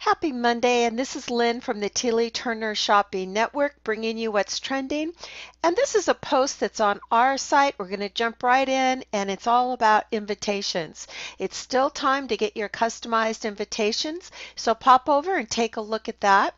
Happy Monday, and this is Lynn from the Tilly Turner Shopping Network bringing you what's trending. And this is a post that's on our site. We're going to jump right in, and it's all about invitations. It's still time to get your customized invitations, so pop over and take a look at that.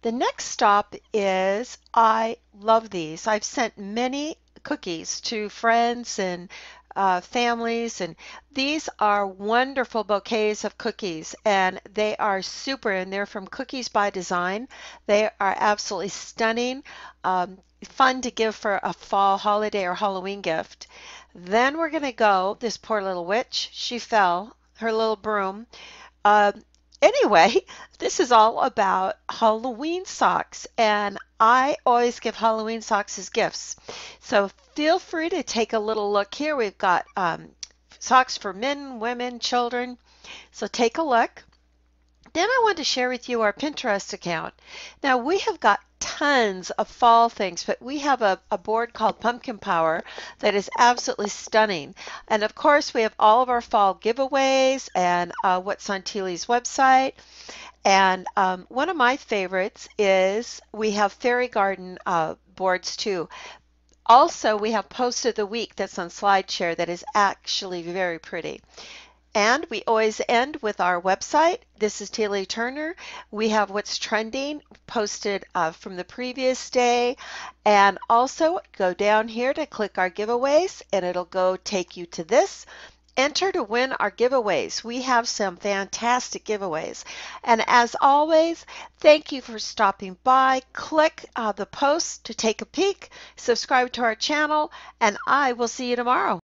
The next stop is I love these. I've sent many cookies to friends and uh, families. And these are wonderful bouquets of cookies, and they are super. And they're from Cookies by Design. They are absolutely stunning, um, fun to give for a fall holiday or Halloween gift. Then we're going to go. This poor little witch, she fell, her little broom. Uh, anyway, this is all about Halloween socks, and I always give Halloween socks as gifts. So feel free to take a little look here. We've got um, socks for men, women, children. So take a look. Then I want to share with you our Pinterest account. Now we have got tons of fall things, but we have a, a board called Pumpkin Power that is absolutely stunning. And of course, we have all of our fall giveaways and uh, what's on Teely's website. And um, one of my favorites is we have fairy garden uh, boards too. Also, we have Post of the Week that's on SlideShare that is actually very pretty. And we always end with our website. This is Taylor Turner. We have what's trending posted uh, from the previous day. And also go down here to click our giveaways and it'll go take you to this. Enter to win our giveaways. We have some fantastic giveaways. And as always, thank you for stopping by. Click uh, the post to take a peek, subscribe to our channel, and I will see you tomorrow.